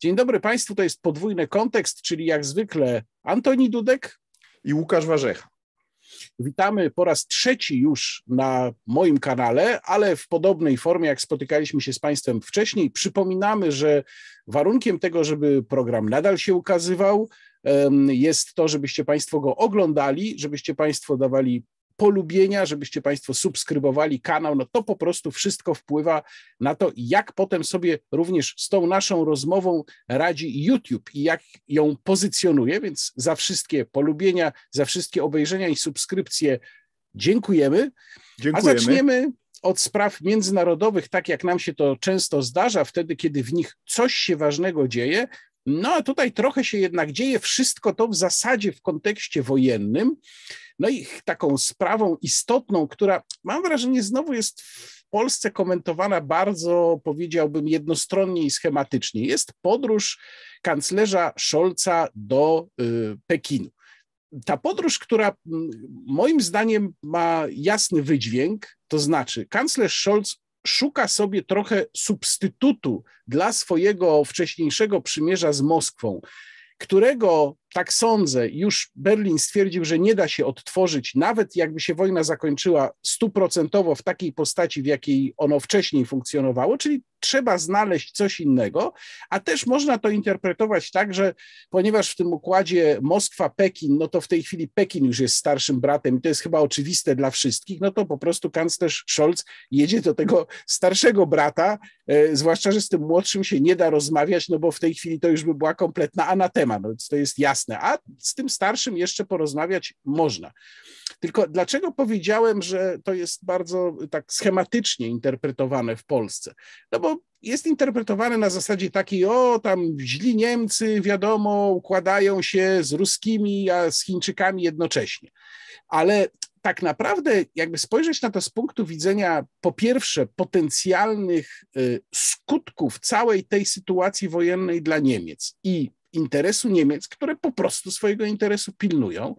Dzień dobry Państwu, to jest podwójny kontekst, czyli jak zwykle Antoni Dudek i Łukasz Warzecha. Witamy po raz trzeci już na moim kanale, ale w podobnej formie, jak spotykaliśmy się z Państwem wcześniej. Przypominamy, że warunkiem tego, żeby program nadal się ukazywał, jest to, żebyście Państwo go oglądali, żebyście Państwo dawali polubienia, żebyście Państwo subskrybowali kanał, no to po prostu wszystko wpływa na to, jak potem sobie również z tą naszą rozmową radzi YouTube i jak ją pozycjonuje, więc za wszystkie polubienia, za wszystkie obejrzenia i subskrypcje dziękujemy. dziękujemy. A zaczniemy od spraw międzynarodowych, tak jak nam się to często zdarza, wtedy, kiedy w nich coś się ważnego dzieje, no a tutaj trochę się jednak dzieje wszystko to w zasadzie w kontekście wojennym. No i taką sprawą istotną, która mam wrażenie znowu jest w Polsce komentowana bardzo, powiedziałbym, jednostronnie i schematycznie, jest podróż kanclerza Scholza do y, Pekinu ta podróż, która moim zdaniem ma jasny wydźwięk, to znaczy kanclerz Scholz szuka sobie trochę substytutu dla swojego wcześniejszego przymierza z Moskwą, którego tak sądzę, już Berlin stwierdził, że nie da się odtworzyć, nawet jakby się wojna zakończyła stuprocentowo w takiej postaci, w jakiej ono wcześniej funkcjonowało, czyli trzeba znaleźć coś innego, a też można to interpretować tak, że ponieważ w tym układzie Moskwa-Pekin, no to w tej chwili Pekin już jest starszym bratem i to jest chyba oczywiste dla wszystkich, no to po prostu kanclerz Scholz jedzie do tego starszego brata, e, zwłaszcza, że z tym młodszym się nie da rozmawiać, no bo w tej chwili to już by była kompletna anatema, no to jest jasne jasne, a z tym starszym jeszcze porozmawiać można. Tylko dlaczego powiedziałem, że to jest bardzo tak schematycznie interpretowane w Polsce? No bo jest interpretowane na zasadzie takiej, o tam źli Niemcy, wiadomo, układają się z Ruskimi, a z Chińczykami jednocześnie. Ale tak naprawdę, jakby spojrzeć na to z punktu widzenia, po pierwsze, potencjalnych y, skutków całej tej sytuacji wojennej dla Niemiec i interesu Niemiec, które po prostu swojego interesu pilnują,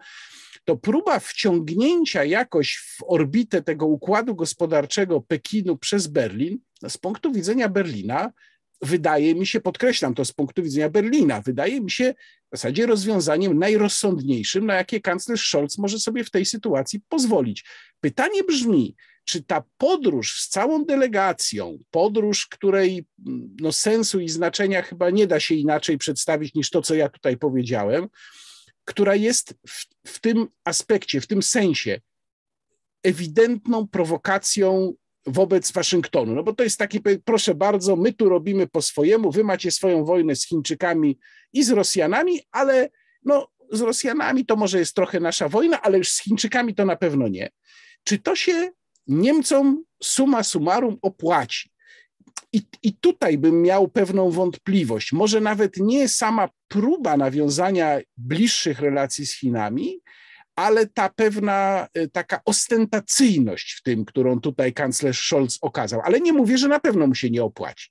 to próba wciągnięcia jakoś w orbitę tego układu gospodarczego Pekinu przez Berlin, z punktu widzenia Berlina, wydaje mi się, podkreślam to z punktu widzenia Berlina, wydaje mi się w zasadzie rozwiązaniem najrozsądniejszym, na jakie kanclerz Scholz może sobie w tej sytuacji pozwolić. Pytanie brzmi, czy ta podróż z całą delegacją, podróż, której mm, no, sensu i znaczenia chyba nie da się inaczej przedstawić niż to, co ja tutaj powiedziałem, która jest w, w tym aspekcie, w tym sensie ewidentną prowokacją wobec Waszyngtonu. No bo to jest taki, proszę bardzo, my tu robimy po swojemu, wy macie swoją wojnę z Chińczykami i z Rosjanami, ale no, z Rosjanami to może jest trochę nasza wojna, ale już z Chińczykami to na pewno nie. Czy to się Niemcom suma summarum opłaci. I, I tutaj bym miał pewną wątpliwość. Może nawet nie sama próba nawiązania bliższych relacji z Chinami, ale ta pewna e, taka ostentacyjność w tym, którą tutaj kanclerz Scholz okazał. Ale nie mówię, że na pewno mu się nie opłaci.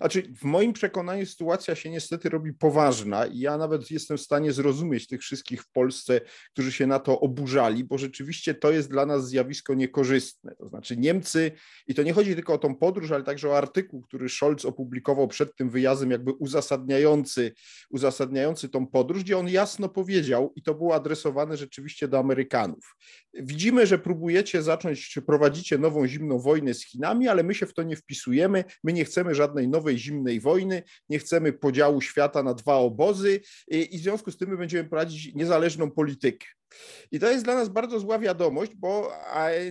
Znaczy, w moim przekonaniu sytuacja się niestety robi poważna i ja nawet jestem w stanie zrozumieć tych wszystkich w Polsce, którzy się na to oburzali, bo rzeczywiście to jest dla nas zjawisko niekorzystne. To znaczy Niemcy, i to nie chodzi tylko o tą podróż, ale także o artykuł, który Scholz opublikował przed tym wyjazdem, jakby uzasadniający, uzasadniający tą podróż, gdzie on jasno powiedział, i to było adresowane rzeczywiście do Amerykanów. Widzimy, że próbujecie zacząć, czy prowadzicie nową zimną wojnę z Chinami, ale my się w to nie wpisujemy, my nie chcemy żadnej nowej zimnej wojny, nie chcemy podziału świata na dwa obozy i w związku z tym my będziemy prowadzić niezależną politykę. I to jest dla nas bardzo zła wiadomość, bo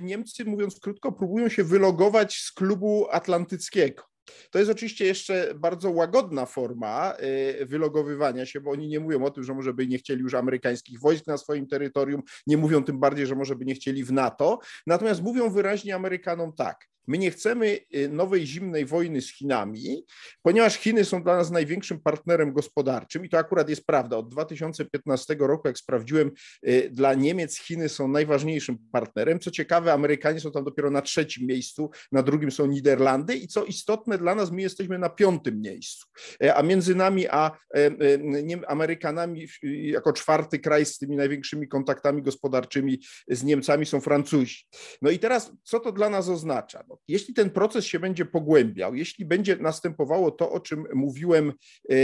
Niemcy, mówiąc krótko, próbują się wylogować z klubu atlantyckiego. To jest oczywiście jeszcze bardzo łagodna forma y, wylogowywania się, bo oni nie mówią o tym, że może by nie chcieli już amerykańskich wojsk na swoim terytorium, nie mówią tym bardziej, że może by nie chcieli w NATO, natomiast mówią wyraźnie Amerykanom tak, My nie chcemy y, nowej zimnej wojny z Chinami, ponieważ Chiny są dla nas największym partnerem gospodarczym i to akurat jest prawda. Od 2015 roku, jak sprawdziłem, y, dla Niemiec Chiny są najważniejszym partnerem. Co ciekawe, Amerykanie są tam dopiero na trzecim miejscu, na drugim są Niderlandy i co istotne dla nas, my jesteśmy na piątym miejscu. E, a między nami a e, e, Amerykanami, y, jako czwarty kraj z tymi największymi kontaktami gospodarczymi z Niemcami są Francuzi. No i teraz, co to dla nas oznacza? No, jeśli ten proces się będzie pogłębiał, jeśli będzie następowało to, o czym mówiłem e,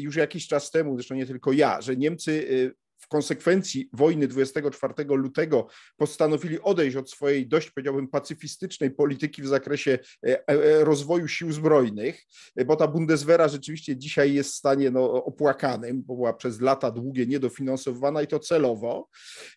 już jakiś czas temu, zresztą nie tylko ja, że Niemcy e, w konsekwencji wojny 24 lutego postanowili odejść od swojej dość, powiedziałbym, pacyfistycznej polityki w zakresie e, e, rozwoju sił zbrojnych, e, bo ta Bundeswehra rzeczywiście dzisiaj jest w stanie no, opłakanym, bo była przez lata długie niedofinansowana i to celowo.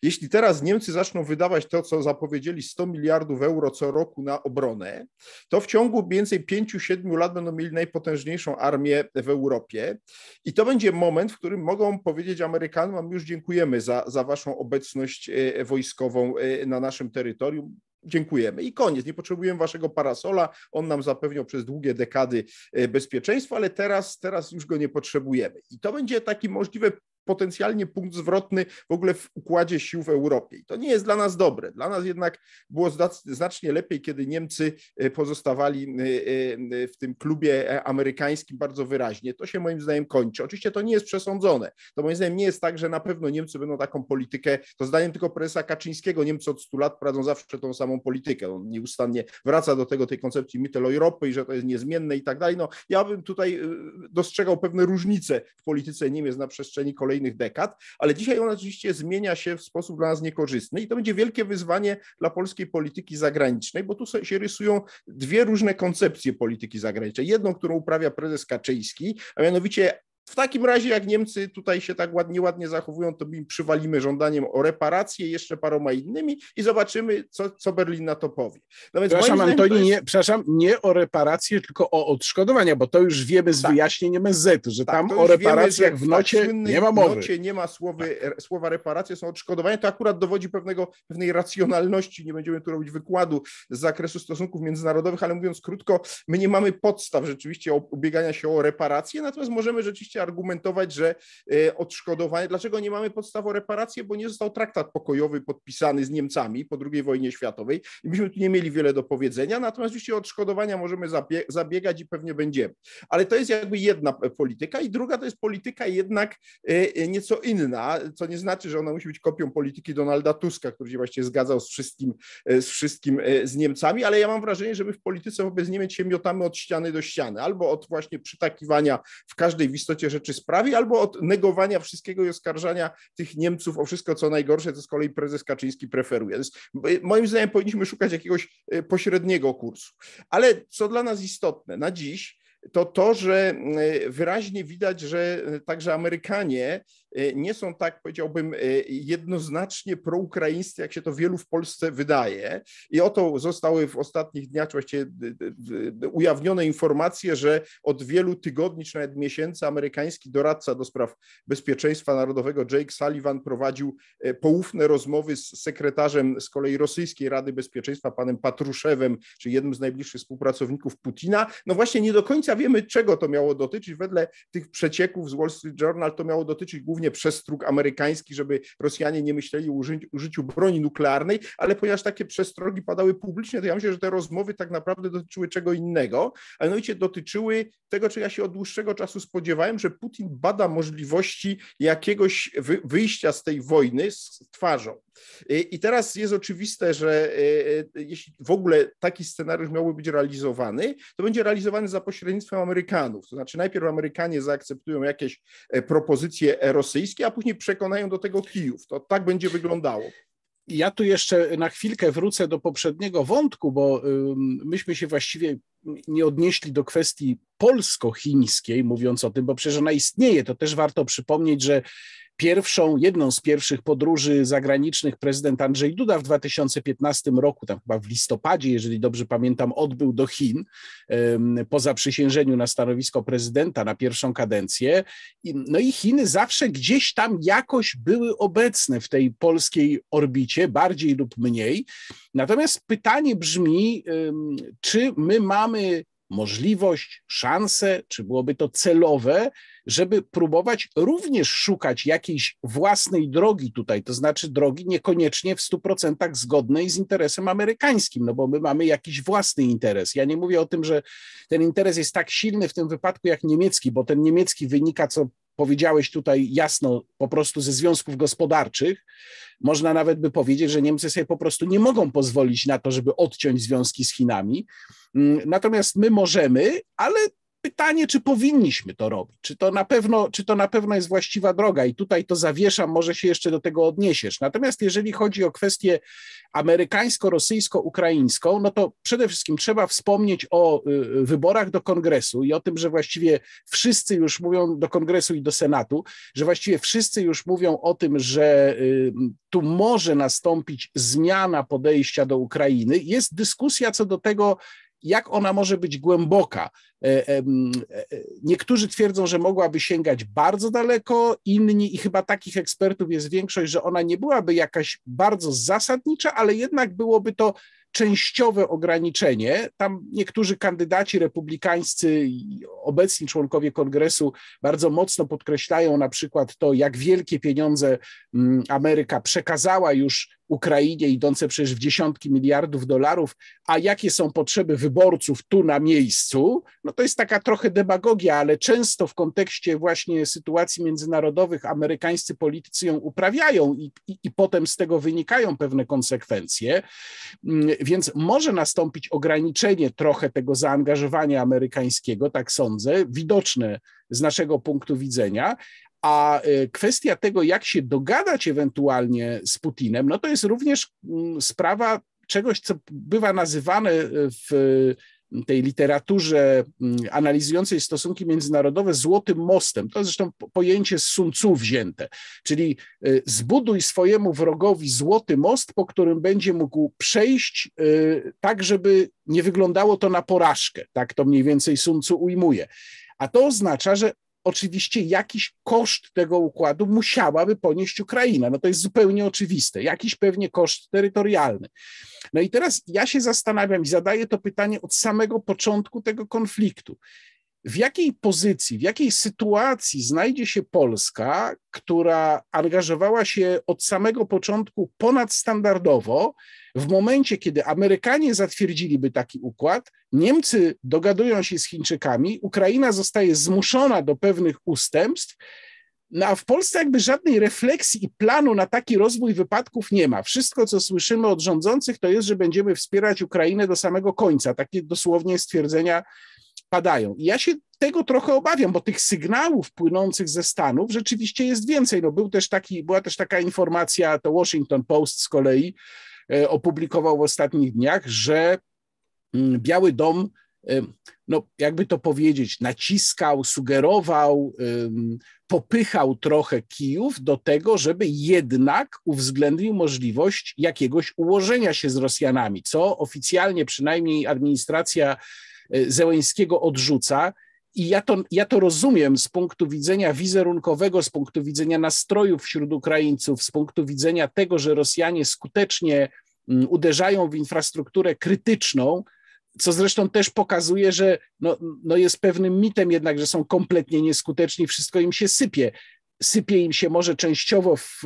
Jeśli teraz Niemcy zaczną wydawać to, co zapowiedzieli 100 miliardów euro co roku na obronę, to w ciągu więcej 5-7 lat będą mieli najpotężniejszą armię w Europie i to będzie moment, w którym mogą powiedzieć Amerykanom, już dziękujemy dziękujemy za, za Waszą obecność e, wojskową e, na naszym terytorium. Dziękujemy. I koniec. Nie potrzebujemy waszego parasola. On nam zapewniał przez długie dekady e, bezpieczeństwo, ale teraz, teraz już go nie potrzebujemy. I to będzie taki możliwy potencjalnie punkt zwrotny w ogóle w układzie sił w Europie. I to nie jest dla nas dobre. Dla nas jednak było znacznie lepiej, kiedy Niemcy e, pozostawali e, e, w tym klubie amerykańskim bardzo wyraźnie. To się moim zdaniem kończy. Oczywiście to nie jest przesądzone. To moim zdaniem nie jest tak, że na pewno Niemcy będą taką politykę, to zdaniem tylko prezesa Kaczyńskiego, Niemcy od 100 lat prowadzą zawsze tą samą politykę. On nieustannie wraca do tego, tej koncepcji Mitteleuropy i że to jest niezmienne i tak dalej. No, ja bym tutaj dostrzegał pewne różnice w polityce Niemiec na przestrzeni kolejnych kolejnych dekad, ale dzisiaj ona oczywiście zmienia się w sposób dla nas niekorzystny i to będzie wielkie wyzwanie dla polskiej polityki zagranicznej, bo tu się rysują dwie różne koncepcje polityki zagranicznej. Jedną, którą uprawia prezes Kaczyński, a mianowicie w takim razie, jak Niemcy tutaj się tak ładnie, ładnie zachowują, to im przywalimy żądaniem o reparacje, jeszcze paroma innymi i zobaczymy, co, co Berlin na to powie. No więc przepraszam, Antoni, jest... nie, przepraszam, nie o reparacje, tylko o odszkodowania, bo to już wiemy z tak. wyjaśnień MSZ, że tak, tam o reparacji, w tak nocie nie ma mowy. W nocie nie ma słowy, tak. słowa reparacje, są odszkodowania. To akurat dowodzi pewnego, pewnej racjonalności. Nie będziemy tu robić wykładu z zakresu stosunków międzynarodowych, ale mówiąc krótko, my nie mamy podstaw rzeczywiście ubiegania się o reparacje, natomiast możemy rzeczywiście oczywiście argumentować, że e, odszkodowanie, dlaczego nie mamy podstaw o reparację, bo nie został traktat pokojowy podpisany z Niemcami po II wojnie światowej i myśmy tu nie mieli wiele do powiedzenia, natomiast oczywiście odszkodowania możemy zabiegać i pewnie będziemy. Ale to jest jakby jedna polityka i druga to jest polityka jednak e, e, nieco inna, co nie znaczy, że ona musi być kopią polityki Donalda Tuska, który się właśnie zgadzał z wszystkim, z wszystkim z Niemcami, ale ja mam wrażenie, że my w polityce wobec Niemiec się miotamy od ściany do ściany, albo od właśnie przytakiwania w każdej w istocie gruncie rzeczy sprawi, albo od negowania wszystkiego i oskarżania tych Niemców o wszystko, co najgorsze, co z kolei prezes Kaczyński preferuje. Więc e, moim zdaniem powinniśmy szukać jakiegoś e, pośredniego kursu. Ale co dla nas istotne na dziś, to to, że e, wyraźnie widać, że także Amerykanie Y, nie są tak, powiedziałbym, y, jednoznacznie proukraińscy, jak się to wielu w Polsce wydaje. I oto zostały w ostatnich dniach właściwie ujawnione informacje, że od wielu tygodni czy nawet miesięcy amerykański doradca do spraw bezpieczeństwa narodowego Jake Sullivan prowadził e, poufne rozmowy z sekretarzem z kolei rosyjskiej Rady Bezpieczeństwa, panem Patruszewem, czy jednym z najbliższych współpracowników Putina. No właśnie nie do końca wiemy, czego to miało dotyczyć. Wedle tych przecieków z Wall Street Journal to miało dotyczyć głównie głównie przestróg amerykański, żeby Rosjanie nie myśleli o użyciu, broni nuklearnej, ale ponieważ takie przestrogi padały publicznie, to ja myślę, że te rozmowy tak naprawdę dotyczyły czego innego, a mianowicie dotyczyły tego, czego ja się od dłuższego czasu spodziewałem, że Putin bada możliwości jakiegoś wyjścia z tej wojny z twarzą. I teraz jest oczywiste, że e, e, jeśli w ogóle taki scenariusz miałby być realizowany, to będzie realizowany za pośrednictwem Amerykanów. To znaczy, najpierw Amerykanie zaakceptują jakieś e, propozycje Rosjanów, rosyjskie, a później przekonają do tego Kijów. To tak będzie wyglądało. Ja tu jeszcze na chwilkę wrócę do poprzedniego wątku, bo myśmy się właściwie nie odnieśli do kwestii polsko-chińskiej, mówiąc o tym, bo przecież ona istnieje. To też warto przypomnieć, że pierwszą, jedną z pierwszych podróży zagranicznych prezydent Andrzej Duda w 2015 roku, tam chyba w listopadzie, jeżeli dobrze pamiętam, odbył do Chin po zaprzysiężeniu na stanowisko prezydenta na pierwszą kadencję. No i Chiny zawsze gdzieś tam jakoś były obecne w tej polskiej orbicie, bardziej lub mniej. Natomiast pytanie brzmi, czy my mamy możliwość, szansę, czy byłoby to celowe, żeby próbować również szukać jakiejś własnej drogi tutaj, to znaczy drogi niekoniecznie w 100% zgodnej z interesem amerykańskim, no bo my mamy jakiś własny interes. Ja nie mówię o tym, że ten interes jest tak silny w tym wypadku jak niemiecki, bo ten niemiecki wynika co powiedziałeś tutaj jasno, po prostu ze związków gospodarczych, można nawet by powiedzieć, że Niemcy sobie po prostu nie mogą pozwolić na to, żeby odciąć związki z Chinami. Mm, natomiast my możemy, ale pytanie, czy powinniśmy to robić, czy to na pewno, czy to na pewno jest właściwa droga i tutaj to zawieszam, może się jeszcze do tego odniesiesz. Natomiast jeżeli chodzi o kwestię amerykańsko-rosyjsko-ukraińską, no to przede wszystkim trzeba wspomnieć o y, y, wyborach do kongresu i o tym, że właściwie wszyscy już mówią do kongresu i do senatu, że właściwie wszyscy już mówią o tym, że y, tu może nastąpić zmiana podejścia do Ukrainy. Jest dyskusja co do tego, jak ona może być głęboka. E, e, niektórzy twierdzą, że mogłaby sięgać bardzo daleko, inni i chyba takich ekspertów jest większość, że ona nie byłaby jakaś bardzo zasadnicza, ale jednak byłoby to częściowe ograniczenie. Tam niektórzy kandydaci republikańscy, obecni członkowie kongresu, bardzo mocno podkreślają na przykład to, jak wielkie pieniądze mm, Ameryka przekazała już Ukrainie idące przecież w dziesiątki miliardów dolarów, a jakie są potrzeby wyborców tu na miejscu, no to jest taka trochę demagogia, ale często w kontekście właśnie sytuacji międzynarodowych amerykańscy politycy ją uprawiają i, i, i potem z tego wynikają pewne konsekwencje, mm, więc może nastąpić ograniczenie trochę tego zaangażowania amerykańskiego, tak sądzę, widoczne z naszego punktu widzenia, a y, kwestia tego, jak się dogadać ewentualnie z Putinem, no to jest również mm, sprawa czegoś, co bywa nazywane y, w y, tej literaturze mm, analizującej stosunki międzynarodowe złotym mostem. To jest zresztą pojęcie z Sun Tzu wzięte, czyli zbuduj swojemu wrogowi złoty most, po którym będzie mógł przejść tak, żeby nie wyglądało to na porażkę. Tak to mniej więcej Sun Tzu ujmuje. A to oznacza, że oczywiście jakiś koszt tego układu musiałaby ponieść Ukraina. No to jest zupełnie oczywiste, jakiś pewnie koszt terytorialny. No i teraz ja się zastanawiam i zadaję to pytanie od samego początku tego konfliktu w jakiej pozycji, w jakiej sytuacji znajdzie się Polska, która angażowała się od samego początku ponadstandardowo, w momencie, kiedy Amerykanie zatwierdziliby taki układ, Niemcy dogadują się z Chińczykami, Ukraina zostaje zmuszona do pewnych ustępstw, no a w Polsce jakby żadnej refleksji i planu na taki rozwój wypadków nie ma. Wszystko, co słyszymy od rządzących, to jest, że będziemy wspierać Ukrainę do samego końca. Takie dosłownie stwierdzenia padają. I ja się tego trochę obawiam, bo tych sygnałów płynących ze Stanów rzeczywiście jest więcej. No był też taki, była też taka informacja, to Washington Post z kolei e, opublikował w ostatnich dniach, że mm, Biały Dom, e, no jakby to powiedzieć, naciskał, sugerował, popychał trochę Kijów do tego, żeby jednak uwzględnił możliwość jakiegoś ułożenia się z Rosjanami, co oficjalnie przynajmniej administracja E, zełęńskiego odrzuca. I ja to, ja to rozumiem z punktu widzenia wizerunkowego, z punktu widzenia nastrojów wśród Ukraińców, z punktu widzenia tego, że Rosjanie skutecznie mm, uderzają w infrastrukturę krytyczną, co zresztą też pokazuje, że no, no jest pewnym mitem jednak, że są kompletnie nieskuteczni, wszystko im się sypie sypie im się może częściowo w,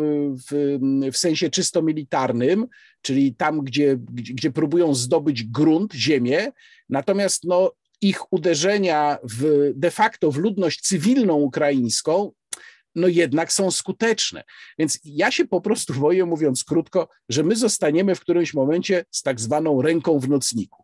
w, w sensie czysto militarnym, czyli tam, gdzie, gdzie, gdzie próbują zdobyć grunt, ziemię, natomiast no, ich uderzenia w, de facto w ludność cywilną ukraińską no jednak są skuteczne. Więc ja się po prostu boję, mówiąc krótko, że my zostaniemy w którymś momencie z tak zwaną ręką w nocniku.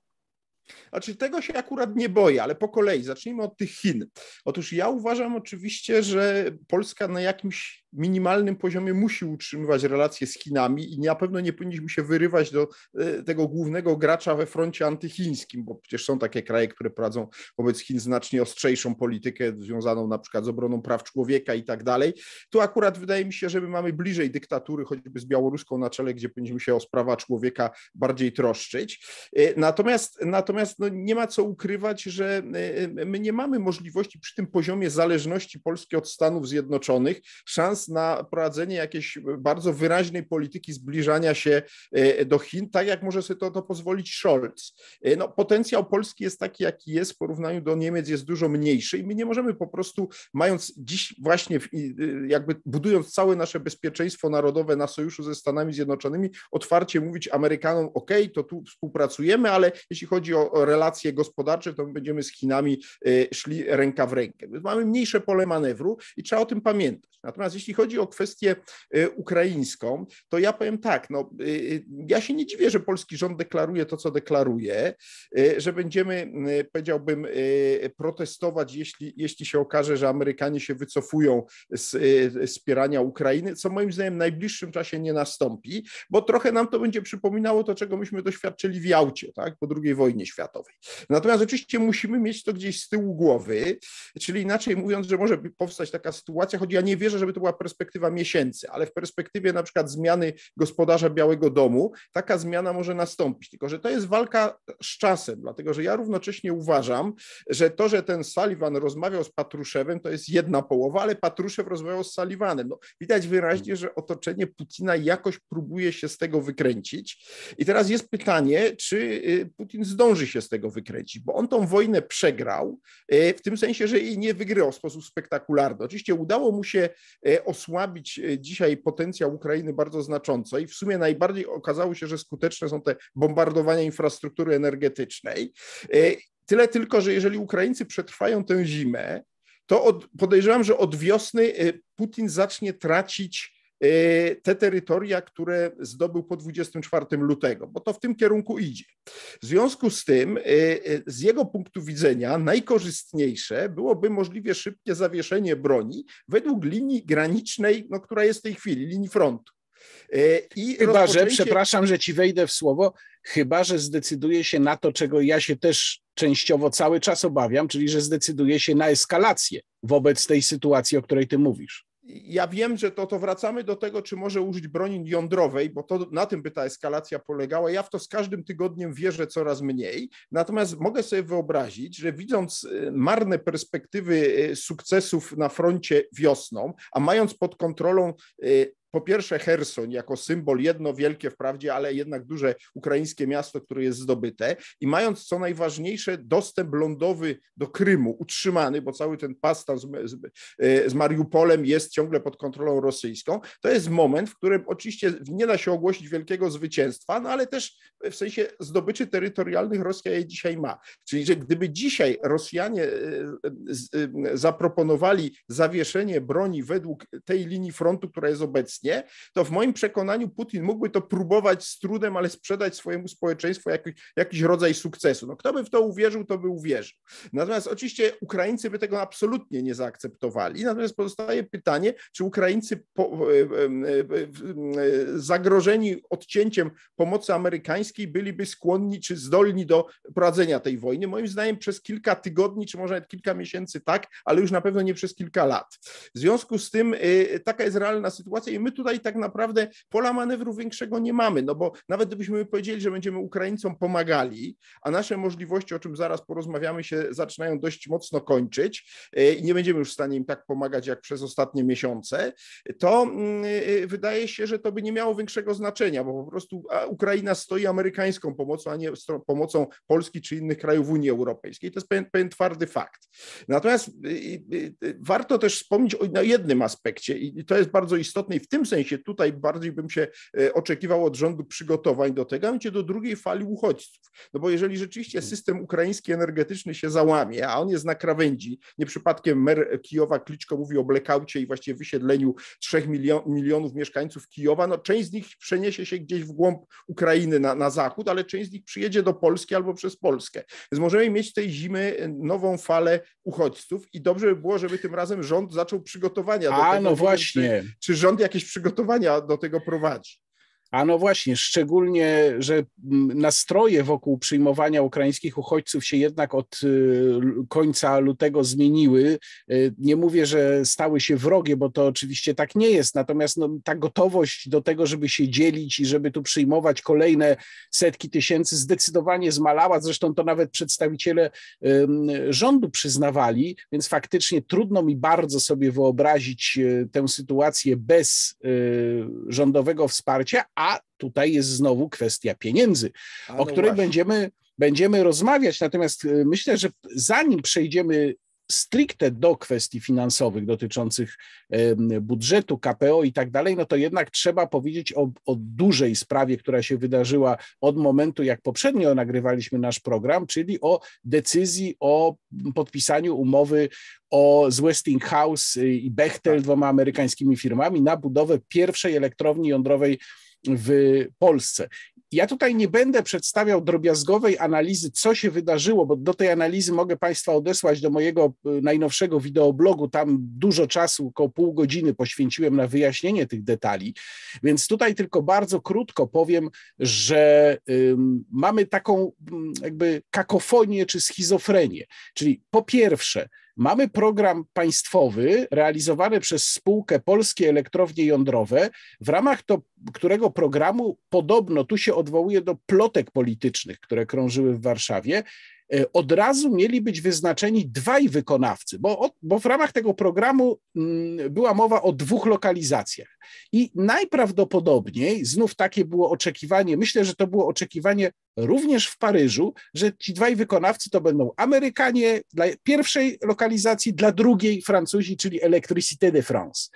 Znaczy tego się akurat nie boję, ale po kolei zacznijmy od tych Chin. Otóż ja uważam oczywiście, że Polska na jakimś minimalnym poziomie musi utrzymywać relacje z Chinami i na pewno nie powinniśmy się wyrywać do e, tego głównego gracza we froncie antychińskim, bo przecież są takie kraje, które prowadzą wobec Chin znacznie ostrzejszą politykę związaną na przykład z obroną praw człowieka i tak dalej. Tu akurat wydaje mi się, że my mamy bliżej dyktatury, choćby z Białoruską na czele, gdzie powinniśmy się o sprawa człowieka bardziej troszczyć. E, natomiast, natomiast no no nie ma co ukrywać, że e, e, my nie mamy możliwości przy tym poziomie zależności Polski od Stanów Zjednoczonych szans na prowadzenie jakiejś bardzo wyraźnej polityki zbliżania się e, do Chin, tak jak może sobie to, to pozwolić Scholz. No, potencjał Polski jest taki, jaki jest w porównaniu do Niemiec, jest dużo mniejszy i my nie możemy po prostu, mając dziś właśnie, jakby budując całe nasze bezpieczeństwo narodowe na sojuszu ze Stanami Zjednoczonymi, otwarcie mówić Amerykanom, ok, to tu współpracujemy, ale jeśli chodzi o relacje gospodarcze, to my będziemy z Chinami e, szli ręka w rękę. Mamy mniejsze pole manewru i trzeba o tym pamiętać. Natomiast jeśli chodzi o kwestię e, ukraińską, to ja powiem tak, no, e, ja się nie dziwię, że polski rząd deklaruje to, co deklaruje, że będziemy, powiedziałbym, protestować, jeśli, jeśli się okaże, że Amerykanie się wycofują z wspierania Ukrainy, co moim zdaniem w najbliższym czasie nie nastąpi, bo trochę nam to będzie przypominało to, czego myśmy doświadczyli w Jałcie, tak, po II wojnie światowej światowej. Natomiast oczywiście musimy mieć to gdzieś z tyłu głowy, czyli inaczej mówiąc, że może powstać taka sytuacja, choć ja nie wierzę, żeby to była perspektywa miesięcy, ale w perspektywie na przykład zmiany gospodarza Białego Domu, taka zmiana może nastąpić. Tylko, że to jest walka z czasem, dlatego że ja równocześnie uważam, że to, że ten Sullivan rozmawiał z Patruszewem, to jest jedna połowa, ale Patruszew rozmawiał z Sullivanem. No, widać wyraźnie, że otoczenie Putina jakoś próbuje się z tego wykręcić. I teraz jest pytanie, czy y, Putin zdąży się z tego wykręcić, bo on tą wojnę przegrał, e, w tym sensie, że jej nie wygrywał w sposób spektakularny. Oczywiście udało mu się e, osłabić e, dzisiaj potencjał Ukrainy bardzo znacząco i w sumie najbardziej okazało się, że skuteczne są te bombardowania infrastruktury energetycznej. Tyle tylko, że jeżeli Ukraińcy przetrwają tę zimę, to od, podejrzewam, że od wiosny Putin zacznie tracić Y, te terytoria, które zdobył po 24 lutego, bo to w tym kierunku idzie. W związku z tym, y, y, z jego punktu widzenia, najkorzystniejsze byłoby możliwie szybkie zawieszenie broni według linii granicznej, no, która jest w tej chwili, linii frontu. I chyba, rozpoczęcie... że, przepraszam, że ci wejdę w słowo, chyba, że zdecyduje się na to, czego ja się też częściowo cały czas obawiam, czyli że zdecyduje się na eskalację wobec tej sytuacji, o której ty mówisz. Ja wiem, że to, to wracamy do tego, czy może użyć broni jądrowej, bo to na tym by ta eskalacja polegała. Ja w to z każdym tygodniem wierzę coraz mniej. Natomiast mogę sobie wyobrazić, że widząc y, marne perspektywy y, sukcesów na froncie wiosną, a mając pod kontrolą y, po pierwsze Herson jako symbol jedno wielkie wprawdzie, ale jednak duże ukraińskie miasto, które jest zdobyte i mając co najważniejsze dostęp lądowy do Krymu utrzymany, bo cały ten pas tam z, z, e, z Mariupolem jest ciągle pod kontrolą rosyjską, to jest moment, w którym oczywiście nie da się ogłosić wielkiego zwycięstwa, no ale też w sensie zdobyczy terytorialnych Rosja je dzisiaj ma. Czyli, że gdyby dzisiaj Rosjanie e, e, zaproponowali zawieszenie broni według tej linii frontu, która jest obecnie, to w moim przekonaniu Putin mógłby to próbować z trudem, ale sprzedać swojemu społeczeństwu jakiś, jakiś rodzaj sukcesu. No, kto by w to uwierzył, to by uwierzył. Natomiast oczywiście Ukraińcy by tego absolutnie nie zaakceptowali. Natomiast pozostaje pytanie, czy Ukraińcy po, e, e, e, zagrożeni odcięciem pomocy amerykańskiej byliby skłonni czy zdolni do prowadzenia tej wojny. Moim zdaniem przez kilka tygodni, czy może nawet kilka miesięcy tak, ale już na pewno nie przez kilka lat. W związku z tym taka jest realna sytuacja i my my tutaj tak naprawdę pola manewru większego nie mamy, no bo nawet gdybyśmy powiedzieli, że będziemy Ukraińcom pomagali, a nasze możliwości, o czym zaraz porozmawiamy, się zaczynają dość mocno kończyć e, i nie będziemy już w stanie im tak pomagać jak przez ostatnie miesiące, to mm, e, e, wydaje się, że to by nie miało większego znaczenia, bo po prostu Ukraina stoi amerykańską pomocą, a nie pomocą Polski czy innych krajów Unii Europejskiej. To jest pewien, pewien twardy fakt. Natomiast y, y, y, warto też wspomnieć o jednym aspekcie i to jest bardzo istotne i w tym tym sensie tutaj bardziej bym się e, oczekiwał od rządu przygotowań do tego, a będzie do drugiej fali uchodźców. No bo jeżeli rzeczywiście hmm. system ukraiński energetyczny się załamie, a on jest na krawędzi, nie przypadkiem mer Kijowa Kliczko mówi o blackoutie i właściwie wysiedleniu 3 milion, milionów mieszkańców Kijowa, no część z nich przeniesie się gdzieś w głąb Ukrainy na, na zachód, ale część z nich przyjedzie do Polski albo przez Polskę. Więc możemy mieć tej zimy e, nową falę uchodźców i dobrze by było, żeby tym razem rząd zaczął przygotowania do a, tego. no właśnie. Czy, czy rząd jakieś przygotowania do tego prowadzi. A no właśnie, szczególnie, że mm, nastroje wokół przyjmowania ukraińskich uchodźców się jednak od y, końca lutego zmieniły. Y, nie mówię, że stały się wrogie, bo to oczywiście tak nie jest. Natomiast no, ta gotowość do tego, żeby się dzielić i żeby tu przyjmować kolejne setki tysięcy, zdecydowanie zmalała. Zresztą to nawet przedstawiciele rządu przyznawali, więc faktycznie trudno mi bardzo sobie wyobrazić y, tę sytuację bez rządowego wsparcia a tutaj jest znowu kwestia pieniędzy, a, no o której będziemy, będziemy rozmawiać. Natomiast y, myślę, że zanim przejdziemy stricte do kwestii finansowych dotyczących budżetu, KPO i tak dalej, no to jednak trzeba powiedzieć o, o, dużej sprawie, która się wydarzyła od momentu, jak poprzednio nagrywaliśmy nasz program, czyli o decyzji o podpisaniu umowy o, z Westinghouse y, i Bechtel, tak. dwoma amerykańskimi firmami, na budowę pierwszej elektrowni jądrowej w Polsce. Ja tutaj nie będę przedstawiał drobiazgowej analizy, co się wydarzyło, bo do tej analizy mogę Państwa odesłać do mojego e, najnowszego wideoblogu. Tam dużo czasu, około pół godziny poświęciłem na wyjaśnienie tych detali. Więc tutaj tylko bardzo krótko powiem, że mamy taką mm, jakby kakofonię czy schizofrenię. Czyli po pierwsze, Mamy program państwowy realizowany przez spółkę Polskie Elektrownie Jądrowe, w ramach to, którego programu podobno, tu się odwołuje do plotek politycznych, które krążyły w Warszawie, E, od razu mieli być wyznaczeni dwaj wykonawcy, bo, bo w ramach tego programu mm, była mowa o dwóch lokalizacjach. I najprawdopodobniej, znów takie było oczekiwanie, myślę, że to było oczekiwanie również w Paryżu, że ci dwaj wykonawcy to będą Amerykanie dla pierwszej lokalizacji, dla drugiej Francuzi, czyli Electricité de France.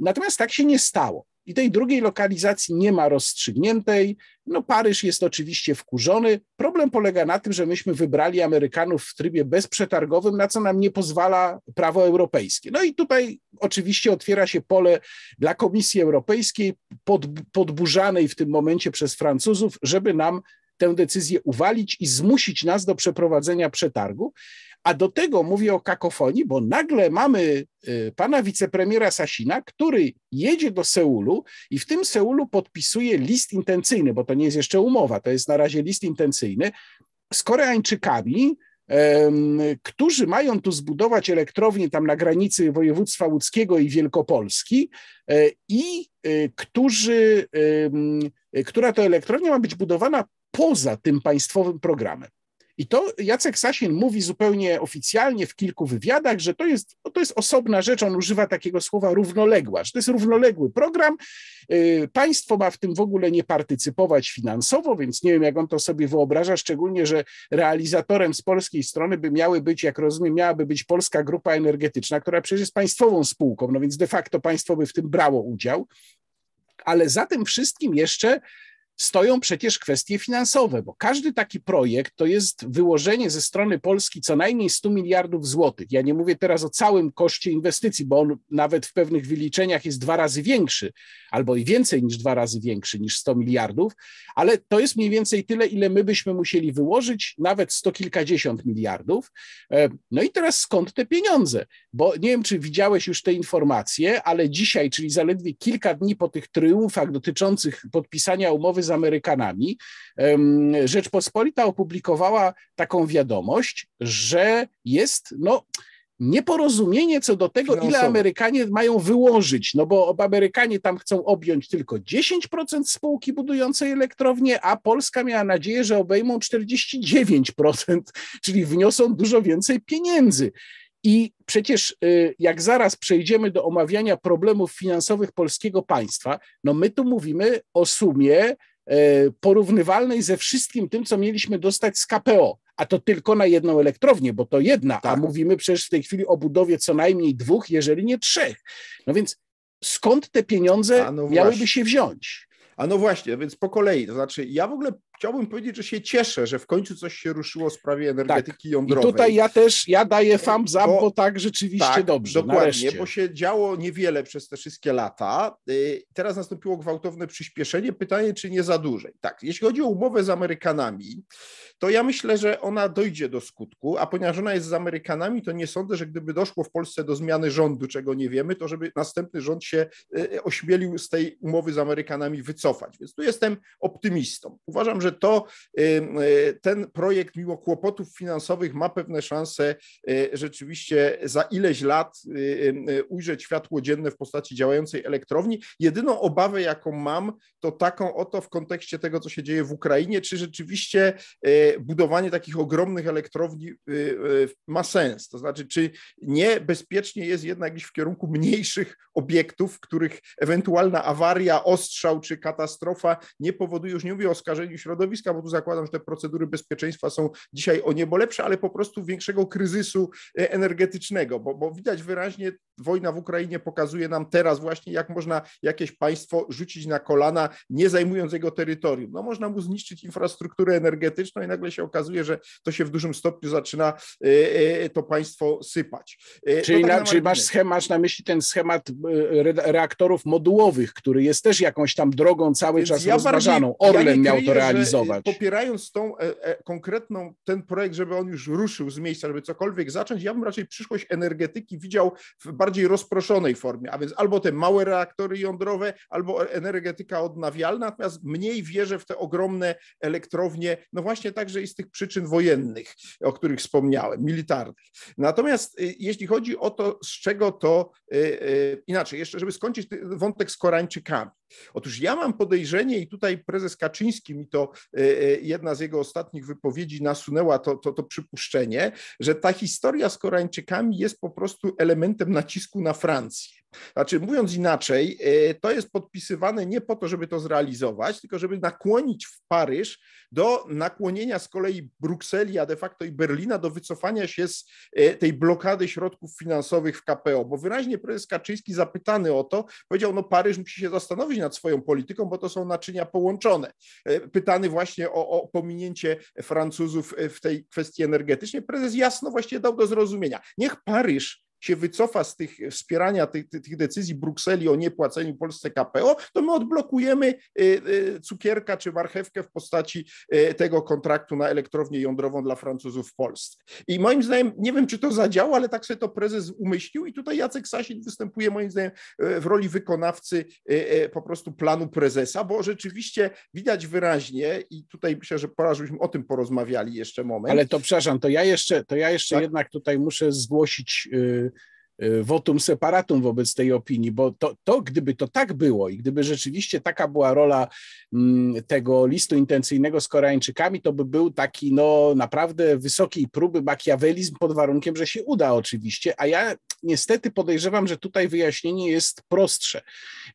Natomiast tak się nie stało. I tej drugiej lokalizacji nie ma rozstrzygniętej. No, Paryż jest oczywiście wkurzony. Problem polega na tym, że myśmy wybrali Amerykanów w trybie bezprzetargowym, na co nam nie pozwala prawo europejskie. No i tutaj oczywiście otwiera się pole dla Komisji Europejskiej, pod, podburzanej w tym momencie przez Francuzów, żeby nam tę decyzję uwalić i zmusić nas do przeprowadzenia przetargu. A do tego mówię o kakofonii, bo nagle mamy y, pana wicepremiera Sasina, który jedzie do Seulu i w tym Seulu podpisuje list intencyjny, bo to nie jest jeszcze umowa, to jest na razie list intencyjny z Koreańczykami, którzy mają tu zbudować elektrownię tam na granicy województwa łódzkiego i Wielkopolski e, i y, którzy, y, która to elektrownia ma być budowana poza tym państwowym programem. I to Jacek Sasin mówi zupełnie oficjalnie w kilku wywiadach, że to jest, no, to jest osobna rzecz, on używa takiego słowa równoległa, że to jest równoległy program. Y, państwo ma w tym w ogóle nie partycypować finansowo, więc nie wiem, jak on to sobie wyobraża, szczególnie, że realizatorem z polskiej strony by miały być, jak rozumiem, miałaby być Polska Grupa Energetyczna, która przecież jest państwową spółką, no więc de facto państwo by w tym brało udział. Ale za tym wszystkim jeszcze stoją przecież kwestie finansowe, bo każdy taki projekt to jest wyłożenie ze strony Polski co najmniej 100 miliardów złotych. Ja nie mówię teraz o całym koszcie inwestycji, bo on nawet w pewnych wyliczeniach jest dwa razy większy albo i więcej niż dwa razy większy niż 100 miliardów, ale to jest mniej więcej tyle, ile my byśmy musieli wyłożyć, nawet sto kilkadziesiąt miliardów. E, no i teraz skąd te pieniądze? Bo nie wiem, czy widziałeś już te informacje, ale dzisiaj, czyli zaledwie kilka dni po tych triumfach dotyczących podpisania umowy z Amerykanami, Rzeczpospolita opublikowała taką wiadomość, że jest, no, nieporozumienie co do tego, ile Amerykanie mają wyłożyć, no bo Amerykanie tam chcą objąć tylko 10% spółki budującej elektrownię, a Polska miała nadzieję, że obejmą 49%, czyli wniosą dużo więcej pieniędzy. I przecież y, jak zaraz przejdziemy do omawiania problemów finansowych polskiego państwa, no my tu mówimy o sumie E, porównywalnej ze wszystkim tym, co mieliśmy dostać z KPO. A to tylko na jedną elektrownię, bo to jedna, tak. a mówimy przecież w tej chwili o budowie co najmniej dwóch, jeżeli nie trzech. No więc skąd te pieniądze no miałyby się wziąć? A no właśnie, więc po kolei, to znaczy ja w ogóle chciałbym powiedzieć, że się cieszę, że w końcu coś się ruszyło w sprawie tak. energetyki tak. jądrowej. I tutaj ja też, ja daję fam e, za, bo, bo tak rzeczywiście tak, dobrze. Dokładnie, nareszcie. bo się działo niewiele przez te wszystkie lata. E, teraz nastąpiło gwałtowne przyspieszenie. Pytanie, czy nie za dłużej. Tak, jeśli chodzi o umowę z Amerykanami, to ja myślę, że ona dojdzie do skutku, a ponieważ ona jest z Amerykanami, to nie sądzę, że gdyby doszło w Polsce do zmiany rządu, czego nie wiemy, to żeby następny rząd się e, ośmielił z tej umowy z Amerykanami wycofać. Więc tu jestem optymistą. Uważam, że że to y, y, ten projekt, mimo kłopotów finansowych, ma pewne szanse y, rzeczywiście za ileś lat ujrzeć światło dzienne w postaci działającej elektrowni. Jedyną obawę, jaką mam, to taką oto w kontekście tego, co się dzieje w Ukrainie, czy rzeczywiście budowanie takich ogromnych elektrowni ma sens. To znaczy, czy niebezpiecznie jest jednak iść w kierunku mniejszych obiektów, w których ewentualna awaria, ostrzał czy katastrofa nie powoduje, już nie mówię o skażeniu środowiska, środowiska, bo tu zakładam, że te procedury bezpieczeństwa są dzisiaj o niebo lepsze, ale po prostu większego kryzysu e, energetycznego, bo, bo widać wyraźnie, wojna w Ukrainie pokazuje nam teraz właśnie, jak można jakieś państwo rzucić na kolana, nie zajmując jego terytorium. No można mu zniszczyć infrastrukturę energetyczną i nagle się okazuje, że to się w dużym stopniu zaczyna e, e, to państwo sypać. No czyli, no tak na, czyli masz, schemat, masz na myśli ten schemat reaktorów modułowych, który jest też jakąś tam drogą cały Więc czas ja rozważaną. Orlen ja miał to realizować realizować. E, popierając tą e, e, konkretną, ten projekt, żeby on już ruszył z miejsca, żeby cokolwiek zacząć, ja bym raczej przyszłość energetyki widział w bardziej rozproszonej formie, a więc albo te małe reaktory jądrowe, albo energetyka odnawialna, natomiast mniej wierzę w te ogromne elektrownie, no właśnie także i z tych przyczyn wojennych, o których wspomniałem, militarnych. Natomiast y, jeśli chodzi o to, z czego to, y, y, inaczej, jeszcze żeby skończyć wątek z Korańczykami. Otóż ja mam podejrzenie, i tutaj prezes Kaczyński mi to e, e, jedna z jego ostatnich wypowiedzi nasunęła to, to, to przypuszczenie, że ta historia z Koreańczykami jest po prostu elementem nacisku na Francję. Znaczy, mówiąc inaczej, y, to jest podpisywane nie po to, żeby to zrealizować, tylko żeby nakłonić w Paryż do nakłonienia z kolei Brukseli, a de facto i Berlina do wycofania się z y, tej blokady środków finansowych w KPO, bo wyraźnie prezes Kaczyński zapytany o to powiedział, no Paryż musi się zastanowić nad swoją polityką, bo to są naczynia połączone. Y, pytany właśnie o, o pominięcie Francuzów w tej kwestii energetycznej, prezes jasno właśnie dał do zrozumienia. Niech Paryż się wycofa z tych wspierania tych, tych decyzji Brukseli o niepłaceniu Polsce KPO, to my odblokujemy y, y, cukierka czy marchewkę w postaci y, tego kontraktu na elektrownię jądrową dla Francuzów w Polsce. I moim zdaniem, nie wiem czy to zadziała, ale tak sobie to prezes umyślił i tutaj Jacek Sasin występuje moim zdaniem w roli wykonawcy po prostu planu prezesa, bo rzeczywiście widać wyraźnie i tutaj myślę, że pora, żebyśmy o tym porozmawiali jeszcze moment. Ale to przepraszam, to ja jeszcze, to ja jeszcze tak? jednak tutaj muszę zgłosić Y, votum separatum wobec tej opinii, bo to, to gdyby to tak było i gdyby rzeczywiście taka była rola mm, tego listu intencyjnego z Koreańczykami, to by był taki no naprawdę wysokiej próby makiawelizm pod warunkiem, że się uda oczywiście, a ja niestety podejrzewam, że tutaj wyjaśnienie jest prostsze.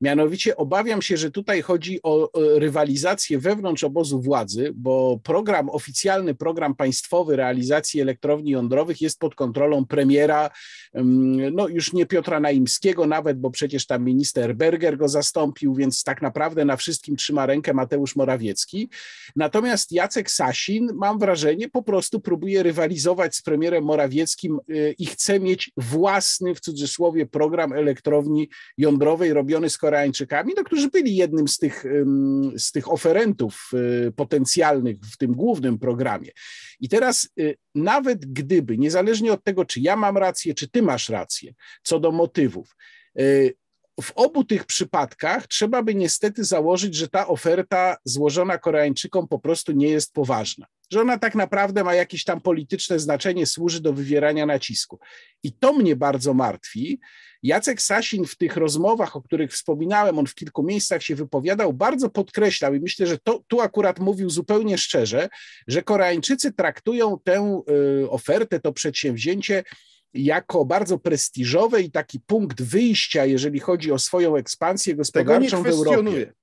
Mianowicie obawiam się, że tutaj chodzi o rywalizację wewnątrz obozu władzy, bo program oficjalny, program państwowy realizacji elektrowni jądrowych jest pod kontrolą premiera mm, no już nie Piotra Naimskiego nawet, bo przecież tam minister Berger go zastąpił, więc tak naprawdę na wszystkim trzyma rękę Mateusz Morawiecki. Natomiast Jacek Sasin, mam wrażenie, po prostu próbuje rywalizować z premierem Morawieckim y, i chce mieć własny, w cudzysłowie, program elektrowni jądrowej robiony z Koreańczykami, no, którzy byli jednym z tych, z tych oferentów y, potencjalnych w tym głównym programie. I teraz y, nawet gdyby, niezależnie od tego, czy ja mam rację, czy ty masz rację, co do motywów. Y, w obu tych przypadkach trzeba by niestety założyć, że ta oferta złożona Koreańczykom po prostu nie jest poważna, że ona tak naprawdę ma jakieś tam polityczne znaczenie, służy do wywierania nacisku. I to mnie bardzo martwi. Jacek Sasin w tych rozmowach, o których wspominałem, on w kilku miejscach się wypowiadał, bardzo podkreślał i myślę, że to, tu akurat mówił zupełnie szczerze, że Koreańczycy traktują tę y, ofertę, to przedsięwzięcie jako bardzo prestiżowy i taki punkt wyjścia, jeżeli chodzi o swoją ekspansję gospodarczą w Europie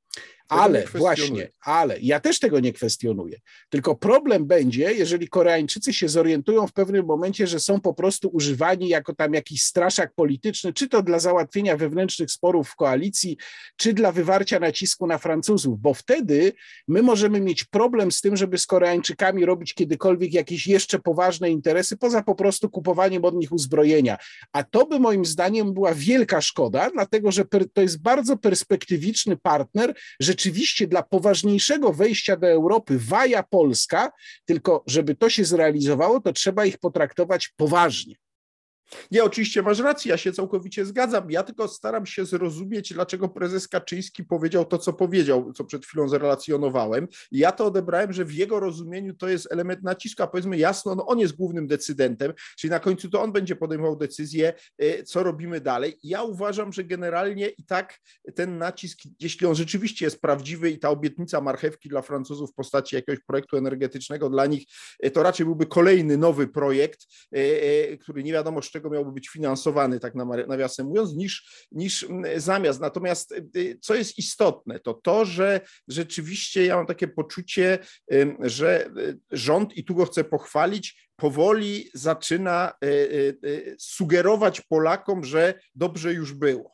ale właśnie, ale ja też tego nie kwestionuję. Tylko problem będzie, jeżeli Koreańczycy się zorientują w pewnym momencie, że są po prostu używani jako tam jakiś straszak polityczny, czy to dla załatwienia wewnętrznych sporów w koalicji, czy dla wywarcia nacisku na Francuzów, bo wtedy my możemy mieć problem z tym, żeby z Koreańczykami robić kiedykolwiek jakieś jeszcze poważne interesy, poza po prostu kupowaniem od nich uzbrojenia. A to by moim zdaniem była wielka szkoda, dlatego że to jest bardzo perspektywiczny partner, że rzeczywiście dla poważniejszego wejścia do Europy waja Polska, tylko żeby to się zrealizowało, to trzeba ich potraktować poważnie. Nie, oczywiście masz rację, ja się całkowicie zgadzam. Ja tylko staram się zrozumieć, dlaczego prezes Kaczyński powiedział to, co powiedział, co przed chwilą zrelacjonowałem. Ja to odebrałem, że w jego rozumieniu to jest element nacisku, a powiedzmy jasno, no on jest głównym decydentem, czyli na końcu to on będzie podejmował decyzję, e, co robimy dalej. Ja uważam, że generalnie i tak ten nacisk, jeśli on rzeczywiście jest prawdziwy i ta obietnica marchewki dla Francuzów w postaci jakiegoś projektu energetycznego dla nich, e, to raczej byłby kolejny nowy projekt, e, który nie wiadomo z czego czego miałby być finansowany, tak nawiasem mówiąc, niż, niż mm, zamiast. Natomiast y, y, co jest istotne, to to, że rzeczywiście ja mam takie poczucie, że y, rząd, i tu go chcę pochwalić, powoli zaczyna sugerować Polakom, że dobrze już było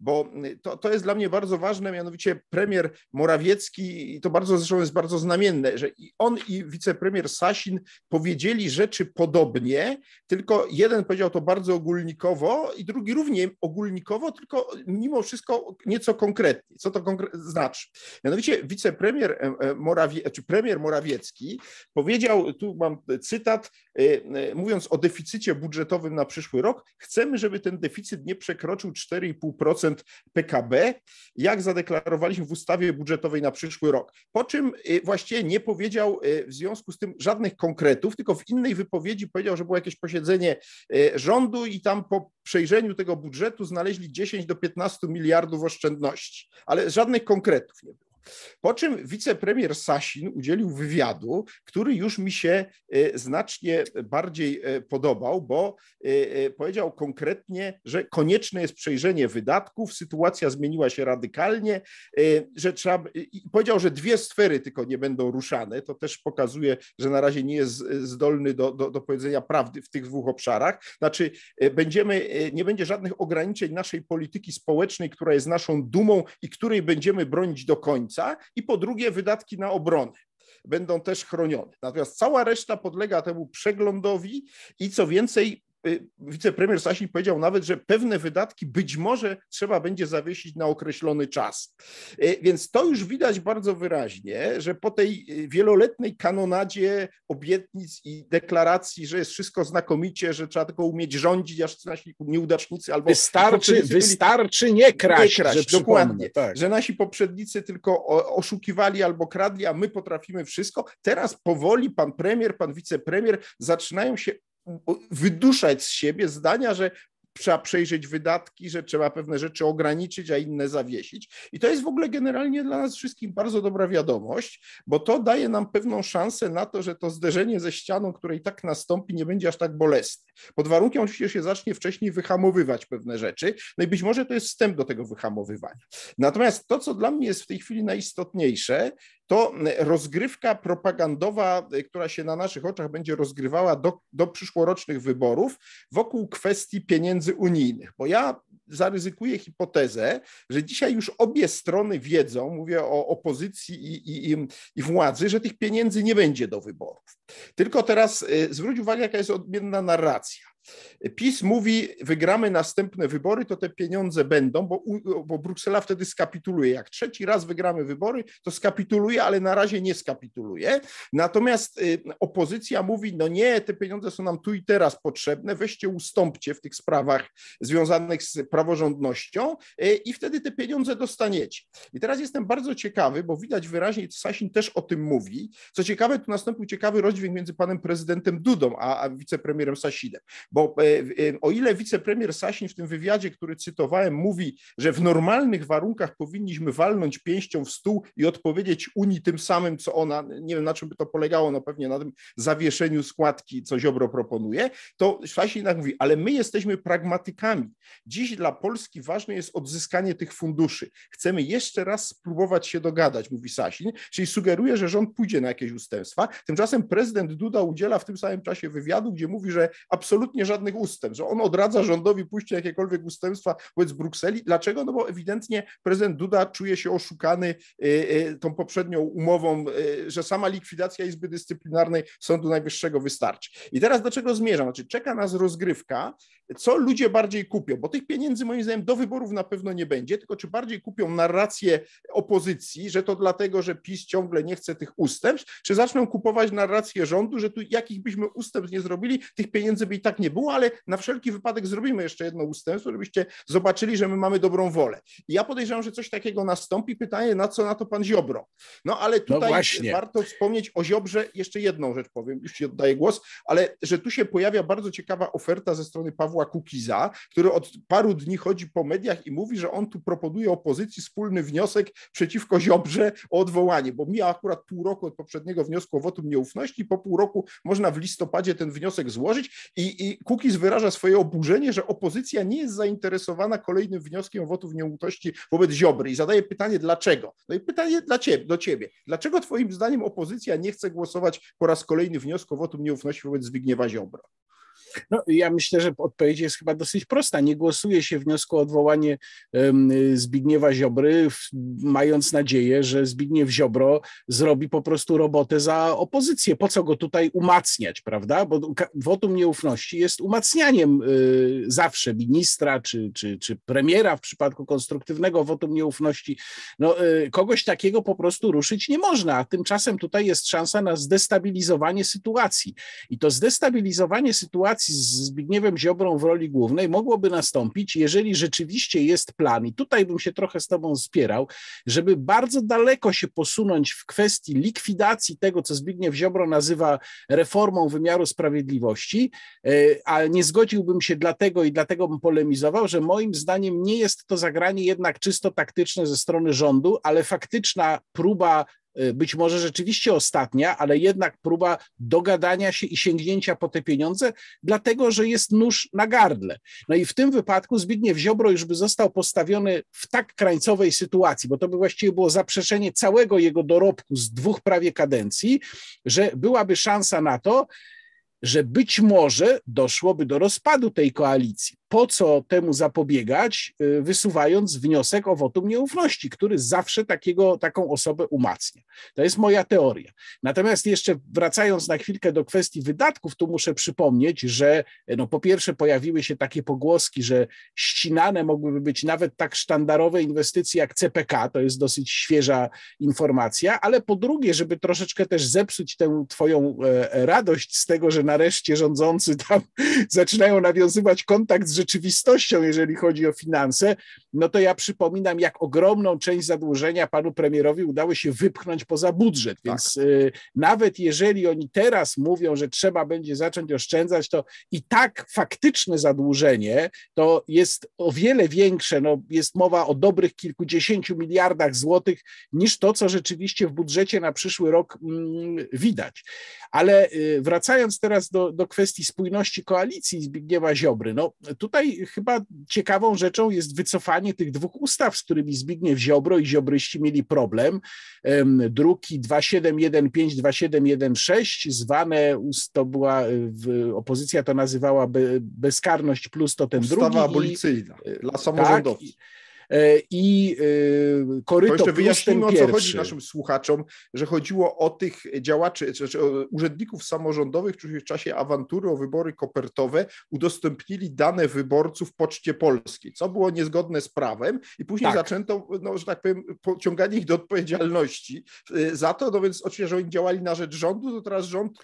bo y, to, to jest dla mnie bardzo ważne, mianowicie premier Morawiecki, i to bardzo zresztą jest bardzo znamienne, że i on i wicepremier Sasin powiedzieli rzeczy podobnie, tylko jeden powiedział to bardzo ogólnikowo i drugi równie ogólnikowo, tylko mimo wszystko nieco konkretnie. Co to konkre znaczy? Mianowicie wicepremier Morawie czy znaczy premier Morawiecki powiedział, tu mam cytat, y, y, mówiąc o deficycie budżetowym na przyszły rok, chcemy, żeby ten deficyt nie przekroczył 4,5% 2% PKB, jak zadeklarowaliśmy w ustawie budżetowej na przyszły rok. Po czym y, właściwie nie powiedział y, w związku z tym żadnych konkretów, tylko w innej wypowiedzi powiedział, że było jakieś posiedzenie y, rządu i tam po przejrzeniu tego budżetu znaleźli 10 do 15 miliardów oszczędności, ale żadnych konkretów nie było. Po czym wicepremier Sasin udzielił wywiadu, który już mi się e, znacznie bardziej e, podobał, bo e, powiedział konkretnie, że konieczne jest przejrzenie wydatków, sytuacja zmieniła się radykalnie, że trzeba, powiedział, że dwie sfery tylko nie będą ruszane. To też pokazuje, że na razie nie jest zdolny do, do, do powiedzenia prawdy w tych dwóch obszarach. Znaczy, będziemy, nie będzie żadnych ograniczeń naszej polityki społecznej, która jest naszą dumą i której będziemy bronić do końca końca i po drugie wydatki na obronę będą też chronione. Natomiast cała reszta podlega temu przeglądowi i co więcej, Y, wicepremier Sasin powiedział nawet, że pewne wydatki być może trzeba będzie zawiesić na określony czas. Y, więc to już widać bardzo wyraźnie, że po tej y, wieloletniej kanonadzie obietnic i deklaracji, że jest wszystko znakomicie, że trzeba tylko umieć rządzić, aż nasi nieudacznicy albo... Wystarczy, wystarczy nie kraść, nie kraść że dokładnie. Tak. Że nasi poprzednicy tylko oszukiwali albo kradli, a my potrafimy wszystko. Teraz powoli pan premier, pan wicepremier zaczynają się wyduszać z siebie zdania, że trzeba przejrzeć wydatki, że trzeba pewne rzeczy ograniczyć, a inne zawiesić. I to jest w ogóle generalnie dla nas wszystkich bardzo dobra wiadomość, bo to daje nam pewną szansę na to, że to zderzenie ze ścianą, które i tak nastąpi, nie będzie aż tak bolesne. Pod warunkiem oczywiście się zacznie wcześniej wyhamowywać pewne rzeczy, no i być może to jest wstęp do tego wyhamowywania. Natomiast to, co dla mnie jest w tej chwili najistotniejsze, to rozgrywka propagandowa, e, która się na naszych oczach będzie rozgrywała do, do przyszłorocznych wyborów wokół kwestii pieniędzy unijnych. Bo ja zaryzykuję hipotezę, że dzisiaj już obie strony wiedzą, mówię o opozycji i, i, i, i władzy, że tych pieniędzy nie będzie do wyborów. Tylko teraz e, zwróć uwagę, jaka jest odmienna narracja. PiS mówi, wygramy następne wybory, to te pieniądze będą, bo, bo Bruksela wtedy skapituluje. Jak trzeci raz wygramy wybory, to skapituluje, ale na razie nie skapituluje. Natomiast y, opozycja mówi, no nie, te pieniądze są nam tu i teraz potrzebne, weźcie ustąpcie w tych sprawach związanych z praworządnością y, i wtedy te pieniądze dostaniecie. I teraz jestem bardzo ciekawy, bo widać wyraźnie, Sasin też o tym mówi. Co ciekawe, tu nastąpił ciekawy rozdźwięk między panem prezydentem Dudą a, a wicepremierem Sasinem. Bo e, e, o ile wicepremier Sasin w tym wywiadzie, który cytowałem, mówi, że w normalnych warunkach powinniśmy walnąć pięścią w stół i odpowiedzieć Unii tym samym, co ona, nie wiem na czym by to polegało, no pewnie na tym zawieszeniu składki, co Ziobro proponuje, to Sasin tak mówi, ale my jesteśmy pragmatykami. Dziś dla Polski ważne jest odzyskanie tych funduszy. Chcemy jeszcze raz spróbować się dogadać, mówi Sasin, czyli sugeruje, że rząd pójdzie na jakieś ustępstwa. Tymczasem prezydent Duda udziela w tym samym czasie wywiadu, gdzie mówi, że absolutnie absolutnie żadnych ustępstw, że on odradza rządowi pójście jakiekolwiek ustępstwa wobec Brukseli. Dlaczego? No bo ewidentnie prezydent Duda czuje się oszukany y, y, tą poprzednią umową, y, że sama likwidacja Izby Dyscyplinarnej Sądu Najwyższego wystarczy. I teraz do czego zmierzam? Znaczy czeka nas rozgrywka, co ludzie bardziej kupią, bo tych pieniędzy moim zdaniem do wyborów na pewno nie będzie, tylko czy bardziej kupią narrację opozycji, że to dlatego, że PiS ciągle nie chce tych ustępstw, czy zaczną kupować narrację rządu, że tu jakich byśmy ustępstw nie zrobili, tych pieniędzy by i tak nie nie było, ale na wszelki wypadek zrobimy jeszcze jedno ustępstwo, żebyście zobaczyli, że my mamy dobrą wolę. I ja podejrzewam, że coś takiego nastąpi. Pytanie, na co na to pan Ziobro? No ale no tutaj no warto wspomnieć o Ziobrze. Jeszcze jedną rzecz powiem, już ci oddaję głos, ale że tu się pojawia bardzo ciekawa oferta ze strony Pawła Kukiza, który od paru dni chodzi po mediach i mówi, że on tu proponuje opozycji wspólny wniosek przeciwko Ziobrze o odwołanie, bo mija akurat pół roku od poprzedniego wniosku o wotum nieufności, po pół roku można w listopadzie ten wniosek złożyć i, i Kukiz wyraża swoje oburzenie, że opozycja nie jest zainteresowana kolejnym wnioskiem o wotum nieufności wobec Ziobry i zadaje pytanie dlaczego. No i pytanie dla ciebie, do ciebie. Dlaczego twoim zdaniem opozycja nie chce głosować po raz kolejny wniosku o wotum nieufności wobec Zbigniewa Ziobro? No, ja myślę, że odpowiedź jest chyba dosyć prosta. Nie głosuje się wniosku o odwołanie Zbigniewa Ziobry, mając nadzieję, że Zbigniew Ziobro zrobi po prostu robotę za opozycję. Po co go tutaj umacniać, prawda? Bo wotum nieufności jest umacnianiem y, zawsze ministra czy, czy, czy premiera w przypadku konstruktywnego wotum nieufności. No, y, kogoś takiego po prostu ruszyć nie można, a tymczasem tutaj jest szansa na zdestabilizowanie sytuacji. I to zdestabilizowanie sytuacji, relacji z Zbigniewem Ziobrą w roli głównej mogłoby nastąpić, jeżeli rzeczywiście jest plan, i tutaj bym się trochę z Tobą spierał, żeby bardzo daleko się posunąć w kwestii likwidacji tego, co Zbigniew Ziobro nazywa reformą wymiaru sprawiedliwości, e, a nie zgodziłbym się dlatego i dlatego bym polemizował, że moim zdaniem nie jest to zagranie jednak czysto taktyczne ze strony rządu, ale faktyczna próba Y, być może rzeczywiście ostatnia, ale jednak próba dogadania się i sięgnięcia po te pieniądze, dlatego że jest nóż na gardle. No i w tym wypadku Zbigniew Ziobro już by został postawiony w tak krańcowej sytuacji, bo to by właściwie było zaprzeczenie całego jego dorobku z dwóch prawie kadencji, że byłaby szansa na to, że być może doszłoby do rozpadu tej koalicji po co temu zapobiegać, y, wysuwając wniosek o wotum nieufności, który zawsze takiego, taką osobę umacnia. To jest moja teoria. Natomiast jeszcze wracając na chwilkę do kwestii wydatków, tu muszę przypomnieć, że no po pierwsze pojawiły się takie pogłoski, że ścinane mogłyby być nawet tak sztandarowe inwestycje jak CPK, to jest dosyć świeża informacja, ale po drugie, żeby troszeczkę też zepsuć tę twoją e, radość z tego, że nareszcie rządzący tam zaczynają nawiązywać kontakt z rzeczywistością, jeżeli chodzi o finanse, no to ja przypominam, jak ogromną część zadłużenia panu premierowi udało się wypchnąć poza budżet. Tak. Więc tak. nawet jeżeli oni teraz mówią, że trzeba będzie zacząć oszczędzać, to i tak faktyczne zadłużenie to jest o wiele większe. No, jest mowa o dobrych kilkudziesięciu miliardach złotych niż to, co rzeczywiście w budżecie na przyszły rok mm, widać. Ale y, wracając teraz do, do kwestii spójności koalicji Zbigniewa Ziobry, no tutaj chyba ciekawą rzeczą jest wycofanie zgranie tych dwóch ustaw, z którymi Zbigniew Ziobro i ziobryści mieli problem. Druki 2715, 2716, zwane, to była, e, opozycja to nazywała bezkarność plus to ten Ustawa drugi. Ustawa abolicyjna dla e, samorządowców. Tak, E, i e, koryto to jeszcze wyjaśnijmy, o co chodzi naszym słuchaczom, że chodziło o tych działaczy, znaczy o urzędników samorządowych, którzy w czasie awantury o wybory kopertowe udostępnili dane wyborców Poczcie Polskiej, co było niezgodne z prawem i później tak. zaczęto, no, że tak powiem, pociąganie ich do odpowiedzialności e, za to, no więc oczywiście, że oni działali na rzecz rządu, to teraz rząd,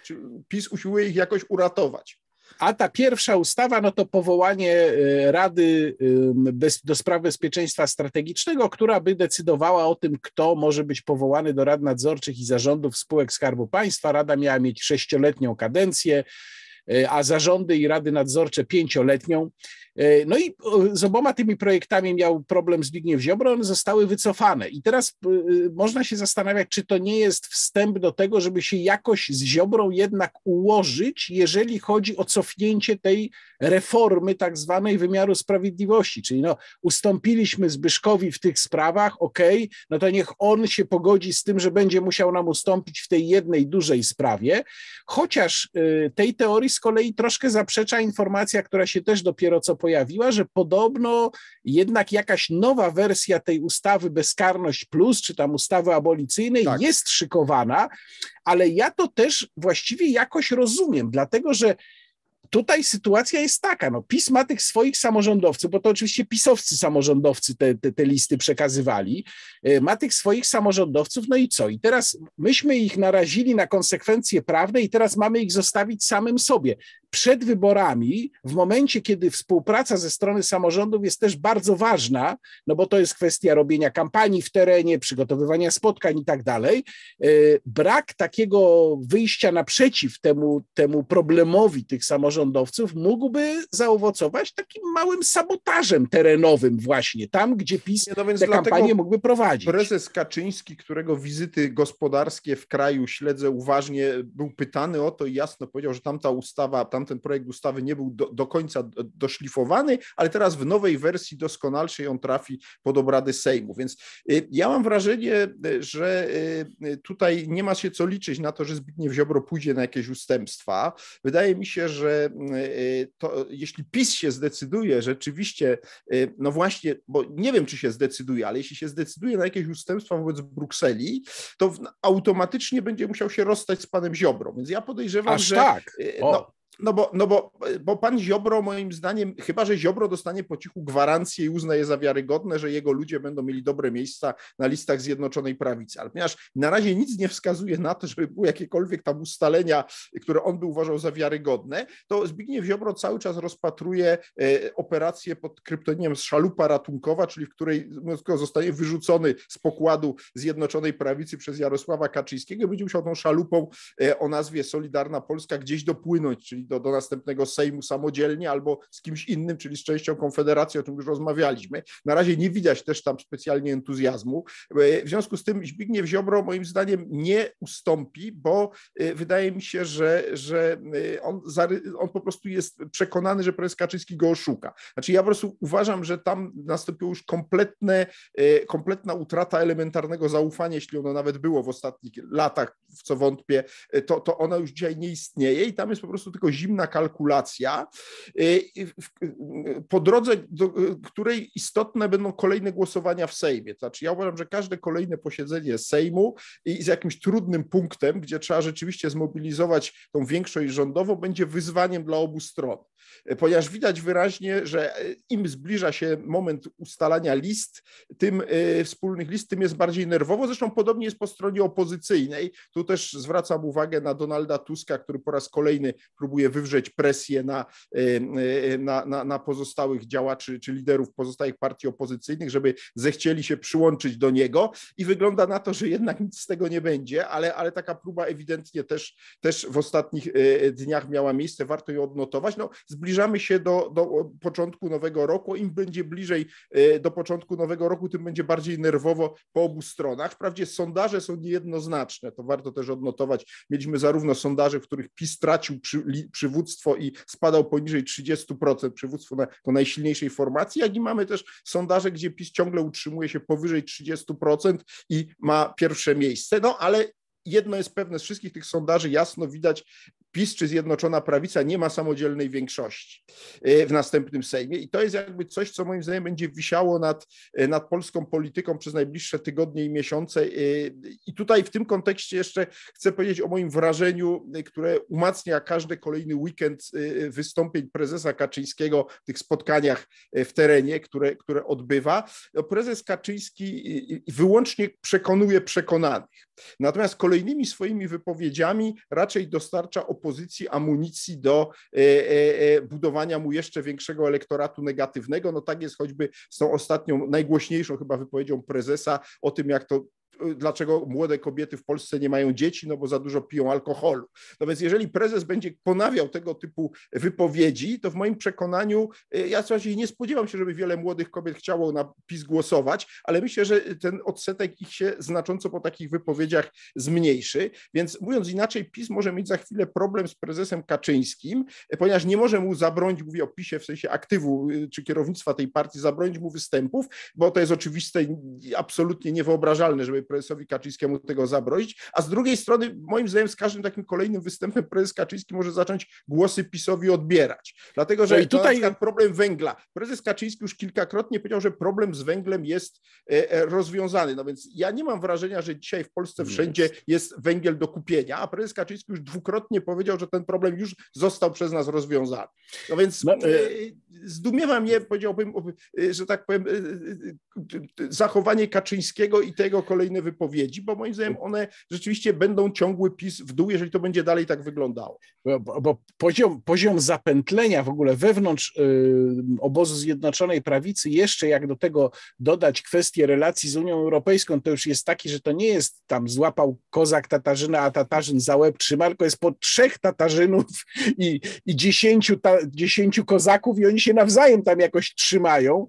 PiS usiłuje ich jakoś uratować. A ta pierwsza ustawa, no to powołanie y, Rady bez, do Spraw Bezpieczeństwa Strategicznego, która by decydowała o tym, kto może być powołany do rad nadzorczych i zarządów spółek Skarbu Państwa. Rada miała mieć sześcioletnią kadencję, y, a zarządy i rady nadzorcze pięcioletnią. E, no i z oboma tymi projektami miał problem Zbigniew Ziobro, one zostały wycofane. I teraz e, można się zastanawiać, czy to nie jest wstęp do tego, żeby się jakoś z Ziobrą jednak ułożyć, jeżeli chodzi o cofnięcie tej reformy tak zwanej wymiaru sprawiedliwości. Czyli no, ustąpiliśmy Zbyszkowi w tych sprawach, ok, no to niech on się pogodzi z tym, że będzie musiał nam ustąpić w tej jednej dużej sprawie. Chociaż e, tej teorii z kolei troszkę zaprzecza informacja, która się też dopiero co pojawiła pojawiła, że podobno jednak jakaś nowa wersja tej ustawy Bezkarność Plus, czy tam ustawy abolicyjnej tak. jest szykowana, ale ja to też właściwie jakoś rozumiem, dlatego że tutaj sytuacja jest taka, no PiS ma tych swoich samorządowców, bo to oczywiście pisowcy samorządowcy te, te, te, listy przekazywali, e, ma tych swoich samorządowców, no i co? I teraz myśmy ich narazili na konsekwencje prawne i teraz mamy ich zostawić samym sobie przed wyborami, w momencie, kiedy współpraca ze strony samorządów jest też bardzo ważna, no bo to jest kwestia robienia kampanii w terenie, przygotowywania spotkań i tak dalej, e, brak takiego wyjścia naprzeciw temu, temu problemowi tych samorządowców mógłby zaowocować takim małym sabotażem terenowym właśnie, tam gdzie PiS no tę kampanię mógłby prowadzić. Prezes Kaczyński, którego wizyty gospodarskie w kraju śledzę uważnie, był pytany o to i jasno powiedział, że tamta ustawa, tam ten projekt ustawy nie był do, do końca doszlifowany, ale teraz w nowej wersji doskonalszej on trafi pod obrady Sejmu. Więc y, ja mam wrażenie, y, że y, tutaj nie ma się co liczyć na to, że Zbigniew Ziobro pójdzie na jakieś ustępstwa. Wydaje mi się, że to, jeśli PiS się zdecyduje rzeczywiście, no właśnie, bo nie wiem, czy się zdecyduje, ale jeśli się zdecyduje na jakieś ustępstwa wobec Brukseli, to automatycznie będzie musiał się rozstać z panem Ziobro. Więc ja podejrzewam, Aż że tak. No, no bo, no bo, bo pan Ziobro, moim zdaniem, chyba że Ziobro dostanie po cichu gwarancję i uzna je za wiarygodne, że jego ludzie będą mieli dobre miejsca na listach Zjednoczonej Prawicy. Ale ponieważ na razie nic nie wskazuje na to, żeby były jakiekolwiek tam ustalenia, które on by uważał za wiarygodne, to Zbigniew Ziobro cały czas rozpatruje e, operację pod kryptonimem szalupa ratunkowa, czyli w której no, zostanie wyrzucony z pokładu Zjednoczonej Prawicy przez Jarosława Kaczyńskiego będzie musiał tą szalupą e, o nazwie Solidarna Polska gdzieś dopłynąć, czyli do, do następnego Sejmu samodzielnie albo z kimś innym, czyli z częścią Konfederacji, o czym już rozmawialiśmy. Na razie nie widać też tam specjalnie entuzjazmu. E, w związku z tym Zbigniew Ziobro moim zdaniem nie ustąpi, bo e, wydaje mi się, że, że e, on, on po prostu jest przekonany, że prezes Kaczyński go oszuka. Znaczy ja po prostu uważam, że tam nastąpiło już kompletne, kompletna utrata elementarnego zaufania, jeśli ono nawet było w ostatnich latach, w co wątpię, to, to ona już dzisiaj nie istnieje i tam jest po prostu tylko zimna kalkulacja, y, po drodze do y, której istotne będą kolejne głosowania w Sejmie. To znaczy ja uważam, że każde kolejne posiedzenie Sejmu i z jakimś trudnym punktem, gdzie trzeba rzeczywiście zmobilizować tą większość rządową, będzie wyzwaniem dla obu stron ponieważ widać wyraźnie, że im zbliża się moment ustalania list, tym e, wspólnych list, tym jest bardziej nerwowo. Zresztą podobnie jest po stronie opozycyjnej. Tu też zwracam uwagę na Donalda Tuska, który po raz kolejny próbuje wywrzeć presję na, e, e, na, na, na pozostałych działaczy czy liderów pozostałych partii opozycyjnych, żeby zechcieli się przyłączyć do niego i wygląda na to, że jednak nic z tego nie będzie, ale, ale taka próba ewidentnie też, też w ostatnich dniach miała miejsce, warto ją odnotować. No, zbliża zbliżamy się do, do początku nowego roku. Im będzie bliżej e, do początku nowego roku, tym będzie bardziej nerwowo po obu stronach. Wprawdzie sondaże są niejednoznaczne, to warto też odnotować. Mieliśmy zarówno sondaże, w których PiS tracił przy, przywództwo i spadał poniżej 30% przywództwo na, do najsilniejszej formacji, jak i mamy też sondaże, gdzie PiS ciągle utrzymuje się powyżej 30% i ma pierwsze miejsce. No ale jedno jest pewne z wszystkich tych sondaży, jasno widać PiS czy Zjednoczona Prawica nie ma samodzielnej większości e, w następnym Sejmie. I to jest jakby coś, co moim zdaniem będzie wisiało nad, e, nad polską polityką przez najbliższe tygodnie i miesiące. E, I tutaj w tym kontekście jeszcze chcę powiedzieć o moim wrażeniu, które umacnia każdy kolejny weekend wystąpień prezesa Kaczyńskiego w tych spotkaniach w terenie, które, które odbywa. No, prezes Kaczyński wyłącznie przekonuje przekonanych. Natomiast kolejnymi swoimi wypowiedziami raczej dostarcza opozycji amunicji do e, e, e, budowania mu jeszcze większego elektoratu negatywnego. No tak jest choćby z tą ostatnią, najgłośniejszą chyba wypowiedzią prezesa o tym, jak to dlaczego młode kobiety w Polsce nie mają dzieci, no bo za dużo piją alkoholu. No więc jeżeli prezes będzie ponawiał tego typu wypowiedzi, to w moim przekonaniu, e, ja raczej nie spodziewam się, żeby wiele młodych kobiet chciało na PiS głosować, ale myślę, że ten odsetek ich się znacząco po takich wypowiedziach zmniejszy. Więc mówiąc inaczej, PiS może mieć za chwilę problem z prezesem Kaczyńskim, e, ponieważ nie może mu zabronić, mówię o PiSie w sensie aktywu e, czy kierownictwa tej partii, zabronić mu występów, bo to jest oczywiste i absolutnie niewyobrażalne, żeby żeby prezesowi Kaczyńskiemu tego zabronić, a z drugiej strony moim zdaniem z każdym takim kolejnym występem prezes Kaczyński może zacząć głosy PiSowi odbierać. Dlatego, że no i tutaj problem węgla. Prezes Kaczyński już kilkakrotnie powiedział, że problem z węglem jest e, e, rozwiązany. No więc ja nie mam wrażenia, że dzisiaj w Polsce wszędzie jest węgiel do kupienia, a prezes Kaczyński już dwukrotnie powiedział, że ten problem już został przez nas rozwiązany. No więc no, e, zdumiewa mnie, powiedziałbym, że tak powiem, zachowanie Kaczyńskiego i tego kolejnego kolejne wypowiedzi, bo moim zdaniem mm. one rzeczywiście będą ciągły PiS w dół, jeżeli to będzie dalej tak wyglądało. Bo, bo poziom, poziom zapętlenia w ogóle wewnątrz y, obozu Zjednoczonej Prawicy, jeszcze jak do tego dodać kwestię relacji z Unią Europejską, to już jest taki, że to nie jest tam złapał kozak Tatarzyna, a Tatarzyn za łeb trzyma, tylko jest po trzech Tatarzynów i, i dziesięciu, dziesięciu kozaków i oni się nawzajem tam jakoś trzymają.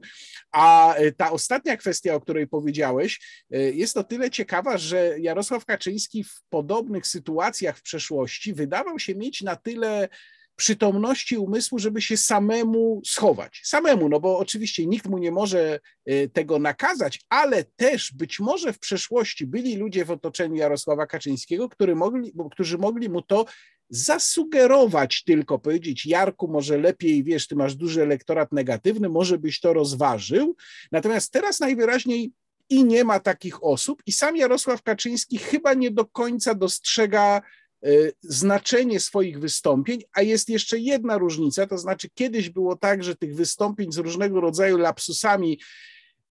A y, ta ostatnia kwestia, o której powiedziałeś, y, jest to tyle ciekawa, że Jarosław Kaczyński w podobnych sytuacjach w przeszłości wydawał się mieć na tyle przytomności umysłu, żeby się samemu schować. Samemu, no bo oczywiście nikt mu nie może y, tego nakazać, ale też być może w przeszłości byli ludzie w otoczeniu Jarosława Kaczyńskiego, który mogli, którzy mogli mu to zasugerować tylko, powiedzieć Jarku, może lepiej, wiesz, ty masz duży elektorat negatywny, może byś to rozważył. Natomiast teraz najwyraźniej i nie ma takich osób. I sam Jarosław Kaczyński chyba nie do końca dostrzega e, znaczenie swoich wystąpień, a jest jeszcze jedna różnica, to znaczy kiedyś było tak, że tych wystąpień z różnego rodzaju lapsusami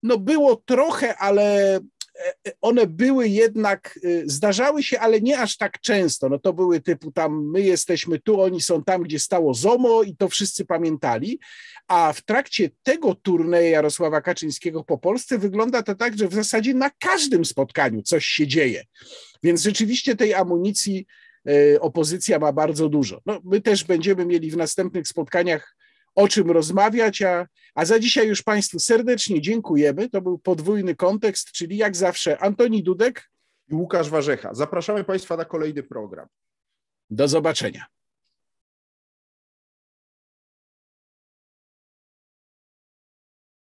no było trochę, ale E, one były jednak, e, zdarzały się, ale nie aż tak często. No to były typu tam my jesteśmy tu, oni są tam, gdzie stało ZOMO i to wszyscy pamiętali. A w trakcie tego turnieju Jarosława Kaczyńskiego po Polsce wygląda to tak, że w zasadzie na każdym spotkaniu coś się dzieje. Więc rzeczywiście tej amunicji e, opozycja ma bardzo dużo. No, my też będziemy mieli w następnych spotkaniach o czym rozmawiać, a, a za dzisiaj już Państwu serdecznie dziękujemy. To był podwójny kontekst, czyli jak zawsze Antoni Dudek i Łukasz Warzecha. Zapraszamy Państwa na kolejny program. Do zobaczenia.